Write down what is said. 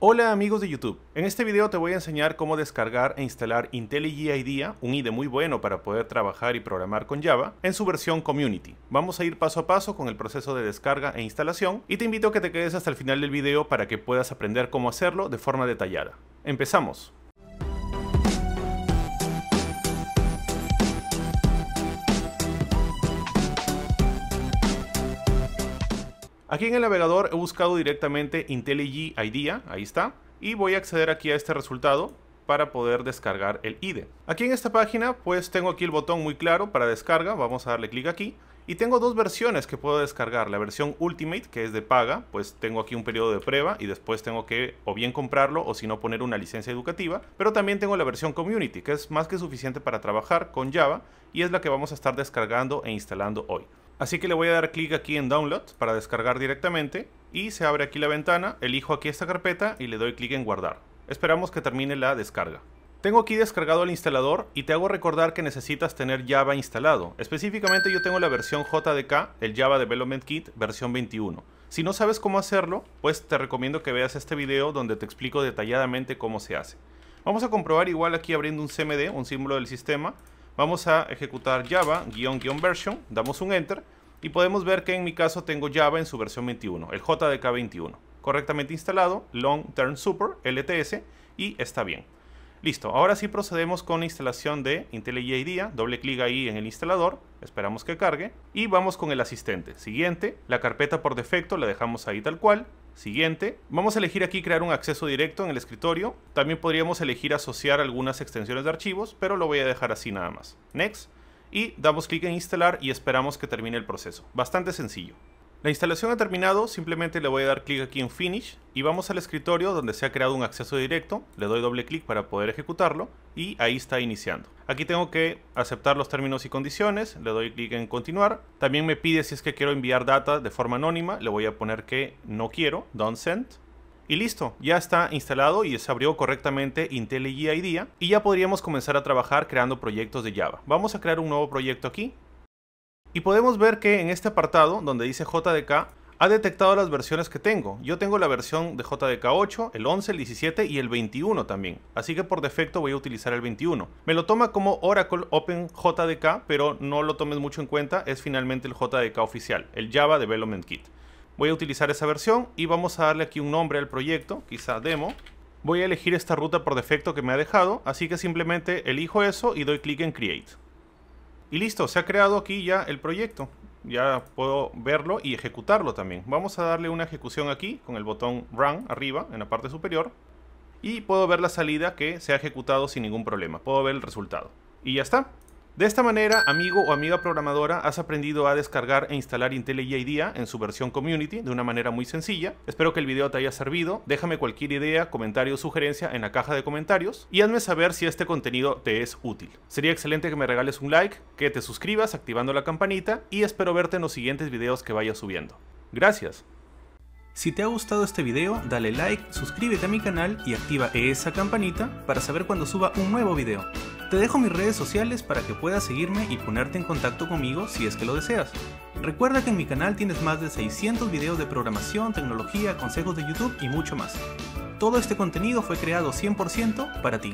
Hola amigos de YouTube, en este video te voy a enseñar cómo descargar e instalar IntelliJ IDEA, un IDE muy bueno para poder trabajar y programar con Java, en su versión Community. Vamos a ir paso a paso con el proceso de descarga e instalación y te invito a que te quedes hasta el final del video para que puedas aprender cómo hacerlo de forma detallada. ¡Empezamos! Aquí en el navegador he buscado directamente IntelliJ IDEA, ahí está, y voy a acceder aquí a este resultado para poder descargar el IDE. Aquí en esta página pues tengo aquí el botón muy claro para descarga, vamos a darle clic aquí y tengo dos versiones que puedo descargar, la versión Ultimate que es de paga, pues tengo aquí un periodo de prueba y después tengo que o bien comprarlo o si no poner una licencia educativa, pero también tengo la versión Community que es más que suficiente para trabajar con Java y es la que vamos a estar descargando e instalando hoy. Así que le voy a dar clic aquí en Download para descargar directamente y se abre aquí la ventana, elijo aquí esta carpeta y le doy clic en guardar. Esperamos que termine la descarga. Tengo aquí descargado el instalador y te hago recordar que necesitas tener Java instalado. Específicamente yo tengo la versión JDK, el Java Development Kit versión 21. Si no sabes cómo hacerlo, pues te recomiendo que veas este video donde te explico detalladamente cómo se hace. Vamos a comprobar igual aquí abriendo un CMD, un símbolo del sistema, Vamos a ejecutar java-version, damos un enter y podemos ver que en mi caso tengo java en su versión 21, el JDK 21, correctamente instalado, long term super LTS y está bien. Listo, ahora sí procedemos con la instalación de IntelliJ IDEA, doble clic ahí en el instalador, esperamos que cargue y vamos con el asistente. Siguiente, la carpeta por defecto la dejamos ahí tal cual, Siguiente. Vamos a elegir aquí crear un acceso directo en el escritorio. También podríamos elegir asociar algunas extensiones de archivos, pero lo voy a dejar así nada más. Next. Y damos clic en instalar y esperamos que termine el proceso. Bastante sencillo. La instalación ha terminado, simplemente le voy a dar clic aquí en Finish y vamos al escritorio donde se ha creado un acceso directo, le doy doble clic para poder ejecutarlo y ahí está iniciando. Aquí tengo que aceptar los términos y condiciones, le doy clic en continuar. También me pide si es que quiero enviar data de forma anónima, le voy a poner que no quiero, don't send. Y listo, ya está instalado y se abrió correctamente IntelliJ IDEA y ya podríamos comenzar a trabajar creando proyectos de Java. Vamos a crear un nuevo proyecto aquí, y podemos ver que en este apartado, donde dice JDK, ha detectado las versiones que tengo. Yo tengo la versión de JDK 8, el 11, el 17 y el 21 también. Así que por defecto voy a utilizar el 21. Me lo toma como Oracle Open JDK, pero no lo tomes mucho en cuenta, es finalmente el JDK oficial, el Java Development Kit. Voy a utilizar esa versión y vamos a darle aquí un nombre al proyecto, quizá demo. Voy a elegir esta ruta por defecto que me ha dejado, así que simplemente elijo eso y doy clic en Create. Y listo, se ha creado aquí ya el proyecto. Ya puedo verlo y ejecutarlo también. Vamos a darle una ejecución aquí con el botón Run arriba, en la parte superior. Y puedo ver la salida que se ha ejecutado sin ningún problema. Puedo ver el resultado. Y ya está. De esta manera, amigo o amiga programadora, has aprendido a descargar e instalar IntelliJ IDEA en su versión Community de una manera muy sencilla. Espero que el video te haya servido. Déjame cualquier idea, comentario o sugerencia en la caja de comentarios y hazme saber si este contenido te es útil. Sería excelente que me regales un like, que te suscribas activando la campanita y espero verte en los siguientes videos que vaya subiendo. Gracias. Si te ha gustado este video, dale like, suscríbete a mi canal y activa esa campanita para saber cuando suba un nuevo video. Te dejo mis redes sociales para que puedas seguirme y ponerte en contacto conmigo si es que lo deseas. Recuerda que en mi canal tienes más de 600 videos de programación, tecnología, consejos de YouTube y mucho más. Todo este contenido fue creado 100% para ti.